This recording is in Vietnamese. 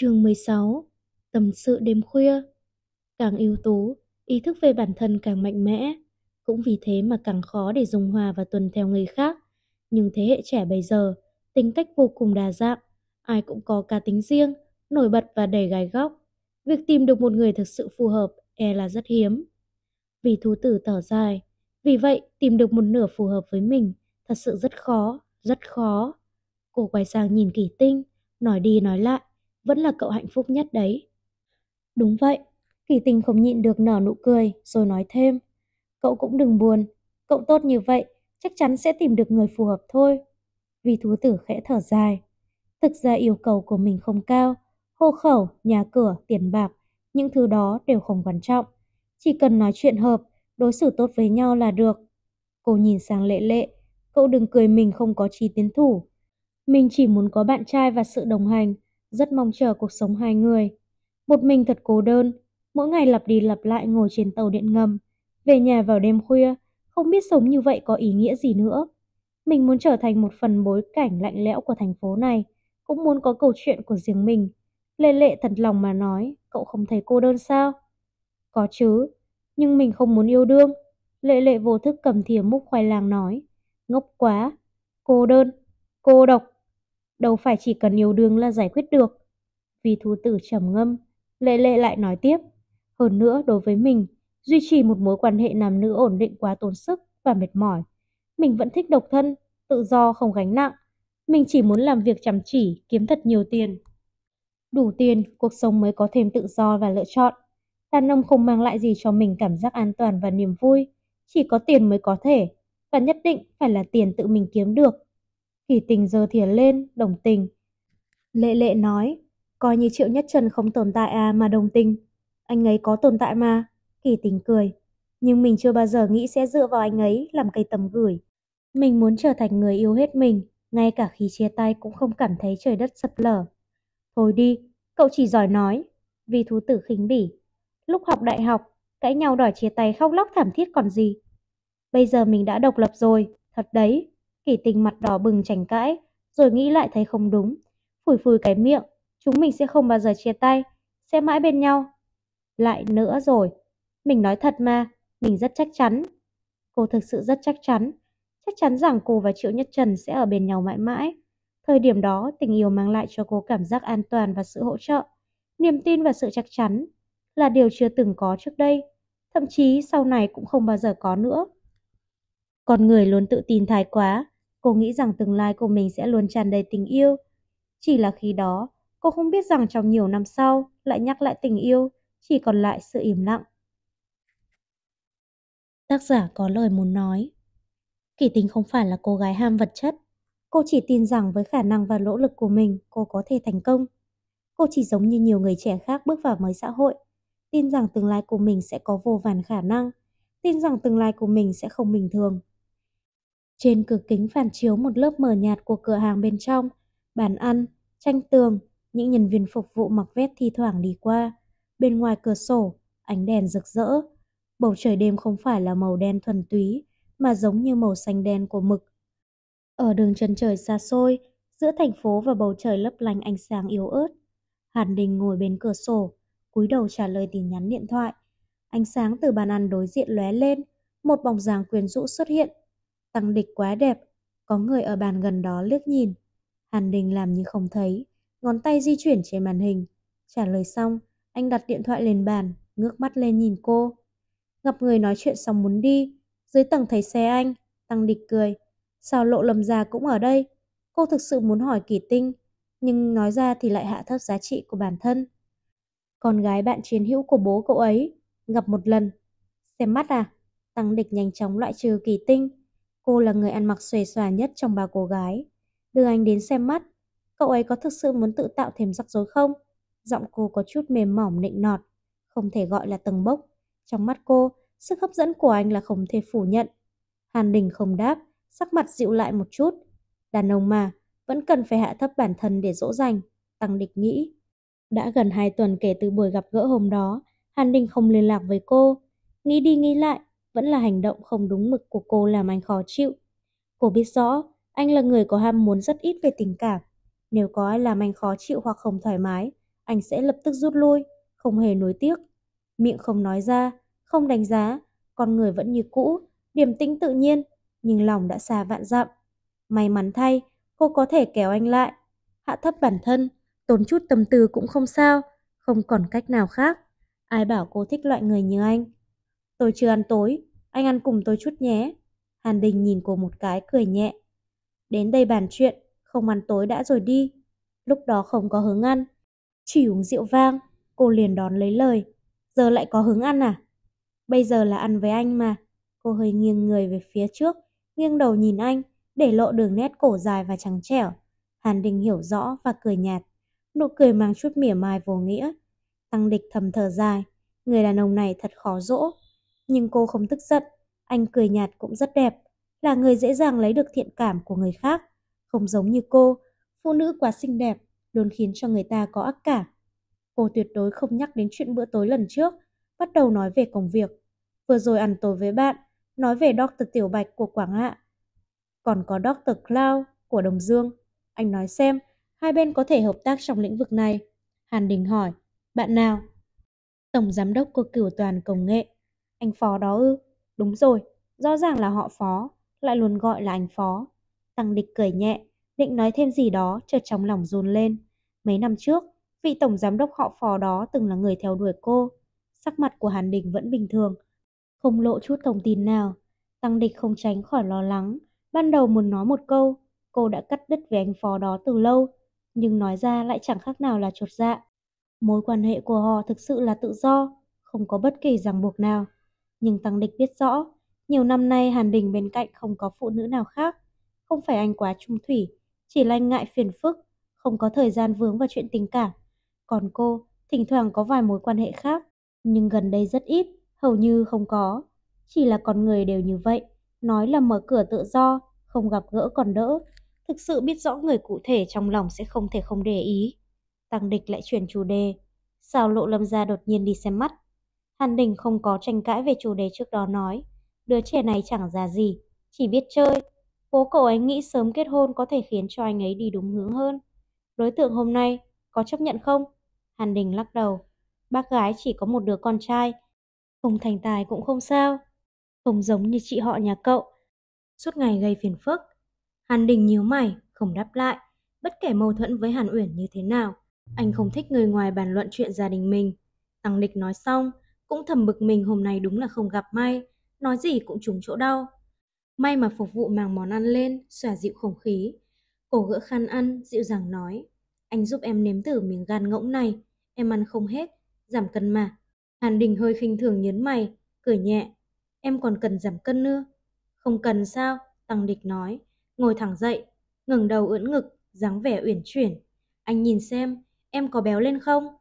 Chương 16 Tâm sự đêm khuya Càng yếu tố, ý thức về bản thân càng mạnh mẽ. Cũng vì thế mà càng khó để dùng hòa và tuần theo người khác. Nhưng thế hệ trẻ bây giờ, tính cách vô cùng đa dạng. Ai cũng có cá tính riêng, nổi bật và đầy gai góc. Việc tìm được một người thực sự phù hợp e là rất hiếm. Vì thú tử tỏ dài, vì vậy tìm được một nửa phù hợp với mình thật sự rất khó, rất khó. Cô quay sang nhìn kỷ tinh, nói đi nói lại vẫn là cậu hạnh phúc nhất đấy. Đúng vậy, kỳ tình không nhịn được nở nụ cười rồi nói thêm. Cậu cũng đừng buồn, cậu tốt như vậy, chắc chắn sẽ tìm được người phù hợp thôi. Vì thú tử khẽ thở dài. Thực ra yêu cầu của mình không cao, hộ khẩu, nhà cửa, tiền bạc, những thứ đó đều không quan trọng. Chỉ cần nói chuyện hợp, đối xử tốt với nhau là được. Cô nhìn sang lệ lệ, cậu đừng cười mình không có trí tiến thủ. Mình chỉ muốn có bạn trai và sự đồng hành, rất mong chờ cuộc sống hai người. Một mình thật cô đơn, mỗi ngày lặp đi lặp lại ngồi trên tàu điện ngầm, về nhà vào đêm khuya, không biết sống như vậy có ý nghĩa gì nữa. Mình muốn trở thành một phần bối cảnh lạnh lẽo của thành phố này, cũng muốn có câu chuyện của riêng mình. Lệ lệ thật lòng mà nói, cậu không thấy cô đơn sao? Có chứ, nhưng mình không muốn yêu đương. Lệ lệ vô thức cầm thìa múc khoai lang nói. Ngốc quá, cô đơn, cô độc đâu phải chỉ cần yêu đương là giải quyết được. Vì thú tử trầm ngâm, Lệ Lệ lại nói tiếp. Hơn nữa đối với mình, duy trì một mối quan hệ nam nữ ổn định quá tốn sức và mệt mỏi. Mình vẫn thích độc thân, tự do không gánh nặng. Mình chỉ muốn làm việc chăm chỉ, kiếm thật nhiều tiền. Đủ tiền, cuộc sống mới có thêm tự do và lựa chọn. Đàn ông không mang lại gì cho mình cảm giác an toàn và niềm vui. Chỉ có tiền mới có thể, và nhất định phải là tiền tự mình kiếm được kỳ tình giờ thỉa lên, đồng tình. Lệ lệ nói, coi như Triệu Nhất Trần không tồn tại à mà đồng tình. Anh ấy có tồn tại mà. kỳ tình cười. Nhưng mình chưa bao giờ nghĩ sẽ dựa vào anh ấy làm cây tầm gửi. Mình muốn trở thành người yêu hết mình, ngay cả khi chia tay cũng không cảm thấy trời đất sập lở. Thôi đi, cậu chỉ giỏi nói. Vì thú tử khinh bỉ. Lúc học đại học, cãi nhau đòi chia tay khóc lóc thảm thiết còn gì. Bây giờ mình đã độc lập rồi, thật đấy, Hỷ tình mặt đỏ bừng chảnh cãi, rồi nghĩ lại thấy không đúng. Phủi phủi cái miệng, chúng mình sẽ không bao giờ chia tay, sẽ mãi bên nhau. Lại nữa rồi, mình nói thật mà, mình rất chắc chắn. Cô thực sự rất chắc chắn, chắc chắn rằng cô và Triệu Nhất Trần sẽ ở bên nhau mãi mãi. Thời điểm đó, tình yêu mang lại cho cô cảm giác an toàn và sự hỗ trợ, niềm tin và sự chắc chắn là điều chưa từng có trước đây, thậm chí sau này cũng không bao giờ có nữa. Con người luôn tự tin thái quá, Cô nghĩ rằng tương lai của mình sẽ luôn tràn đầy tình yêu. Chỉ là khi đó, cô không biết rằng trong nhiều năm sau lại nhắc lại tình yêu, chỉ còn lại sự im lặng. Tác giả có lời muốn nói. kỷ tính không phải là cô gái ham vật chất. Cô chỉ tin rằng với khả năng và nỗ lực của mình, cô có thể thành công. Cô chỉ giống như nhiều người trẻ khác bước vào mới xã hội, tin rằng tương lai của mình sẽ có vô vàn khả năng, tin rằng tương lai của mình sẽ không bình thường. Trên cửa kính phản chiếu một lớp mờ nhạt của cửa hàng bên trong, bàn ăn, tranh tường, những nhân viên phục vụ mặc vest thi thoảng đi qua. Bên ngoài cửa sổ, ánh đèn rực rỡ. Bầu trời đêm không phải là màu đen thuần túy, mà giống như màu xanh đen của mực. Ở đường chân trời xa xôi, giữa thành phố và bầu trời lấp lánh ánh sáng yếu ớt, Hàn Đình ngồi bên cửa sổ, cúi đầu trả lời tin nhắn điện thoại. Ánh sáng từ bàn ăn đối diện lóe lên, một bóng dáng quyến rũ xuất hiện Tăng địch quá đẹp, có người ở bàn gần đó liếc nhìn. Hàn Đình làm như không thấy, ngón tay di chuyển trên màn hình. Trả lời xong, anh đặt điện thoại lên bàn, ngước mắt lên nhìn cô. Gặp người nói chuyện xong muốn đi, dưới tầng thấy xe anh, Tăng địch cười. Sao lộ lầm già cũng ở đây? Cô thực sự muốn hỏi kỳ tinh, nhưng nói ra thì lại hạ thấp giá trị của bản thân. Con gái bạn chiến hữu của bố cậu ấy, gặp một lần. Xem mắt à? Tăng địch nhanh chóng loại trừ kỳ tinh. Cô là người ăn mặc xòe xòa nhất trong ba cô gái. Đưa anh đến xem mắt. Cậu ấy có thực sự muốn tự tạo thêm rắc rối không? Giọng cô có chút mềm mỏng nịnh nọt. Không thể gọi là tầng bốc. Trong mắt cô, sức hấp dẫn của anh là không thể phủ nhận. Hàn Đình không đáp, sắc mặt dịu lại một chút. Đàn ông mà, vẫn cần phải hạ thấp bản thân để dỗ dành, tăng địch nghĩ. Đã gần hai tuần kể từ buổi gặp gỡ hôm đó, Hàn Đình không liên lạc với cô. Nghĩ đi nghĩ lại, vẫn là hành động không đúng mực của cô làm anh khó chịu. Cô biết rõ, anh là người có ham muốn rất ít về tình cảm. Nếu có ai làm anh khó chịu hoặc không thoải mái, anh sẽ lập tức rút lui, không hề nối tiếc. Miệng không nói ra, không đánh giá, con người vẫn như cũ, điềm tĩnh tự nhiên, nhưng lòng đã xa vạn dặm. May mắn thay, cô có thể kéo anh lại, hạ thấp bản thân, tốn chút tâm tư cũng không sao, không còn cách nào khác. Ai bảo cô thích loại người như anh? Tôi chưa ăn tối, anh ăn cùng tôi chút nhé. Hàn Đình nhìn cô một cái cười nhẹ. Đến đây bàn chuyện, không ăn tối đã rồi đi. Lúc đó không có hứng ăn, chỉ uống rượu vang, cô liền đón lấy lời. Giờ lại có hứng ăn à? Bây giờ là ăn với anh mà. Cô hơi nghiêng người về phía trước, nghiêng đầu nhìn anh, để lộ đường nét cổ dài và trắng trẻo. Hàn Đình hiểu rõ và cười nhạt, nụ cười mang chút mỉa mai vô nghĩa. Tăng địch thầm thở dài, người đàn ông này thật khó dỗ. Nhưng cô không tức giận, anh cười nhạt cũng rất đẹp, là người dễ dàng lấy được thiện cảm của người khác, không giống như cô, phụ nữ quá xinh đẹp, luôn khiến cho người ta có ác cả. Cô tuyệt đối không nhắc đến chuyện bữa tối lần trước, bắt đầu nói về công việc. Vừa rồi ăn tối với bạn, nói về Dr. Tiểu Bạch của Quảng Hạ. Còn có Dr. Cloud của Đồng Dương. Anh nói xem, hai bên có thể hợp tác trong lĩnh vực này. Hàn Đình hỏi, bạn nào? Tổng Giám đốc của Cửu Toàn Công nghệ. Anh phó đó ư? Đúng rồi, rõ ràng là họ phó, lại luôn gọi là anh phó. Tăng địch cười nhẹ, định nói thêm gì đó, chợt trong lòng run lên. Mấy năm trước, vị tổng giám đốc họ phó đó từng là người theo đuổi cô. Sắc mặt của Hàn Đình vẫn bình thường, không lộ chút thông tin nào. Tăng địch không tránh khỏi lo lắng, ban đầu muốn nói một câu, cô đã cắt đứt với anh phó đó từ lâu, nhưng nói ra lại chẳng khác nào là chột dạ. Mối quan hệ của họ thực sự là tự do, không có bất kỳ ràng buộc nào. Nhưng Tăng Địch biết rõ, nhiều năm nay Hàn Đình bên cạnh không có phụ nữ nào khác. Không phải anh quá trung thủy, chỉ là anh ngại phiền phức, không có thời gian vướng vào chuyện tình cảm. Còn cô, thỉnh thoảng có vài mối quan hệ khác, nhưng gần đây rất ít, hầu như không có. Chỉ là con người đều như vậy, nói là mở cửa tự do, không gặp gỡ còn đỡ. Thực sự biết rõ người cụ thể trong lòng sẽ không thể không để ý. Tăng địch lại chuyển chủ đề. Sao lộ lâm gia đột nhiên đi xem mắt, Hàn Đình không có tranh cãi về chủ đề trước đó nói. Đứa trẻ này chẳng già gì, chỉ biết chơi. Bố cậu ấy nghĩ sớm kết hôn có thể khiến cho anh ấy đi đúng hướng hơn. Đối tượng hôm nay có chấp nhận không? Hàn Đình lắc đầu. Bác gái chỉ có một đứa con trai. Không thành tài cũng không sao. Không giống như chị họ nhà cậu. Suốt ngày gây phiền phức. Hàn Đình nhíu mày, không đáp lại. Bất kể mâu thuẫn với Hàn Uyển như thế nào, anh không thích người ngoài bàn luận chuyện gia đình mình. Tăng Địch nói xong, cũng thầm bực mình hôm nay đúng là không gặp may, nói gì cũng trúng chỗ đau. May mà phục vụ mang món ăn lên, xòa dịu không khí. Cổ gỡ khăn ăn, dịu dàng nói. Anh giúp em nếm thử miếng gan ngỗng này, em ăn không hết, giảm cân mà. Hàn Đình hơi khinh thường nhấn mày, cười nhẹ. Em còn cần giảm cân nữa. Không cần sao, Tăng Địch nói. Ngồi thẳng dậy, ngừng đầu ưỡn ngực, dáng vẻ uyển chuyển. Anh nhìn xem, em có béo lên không?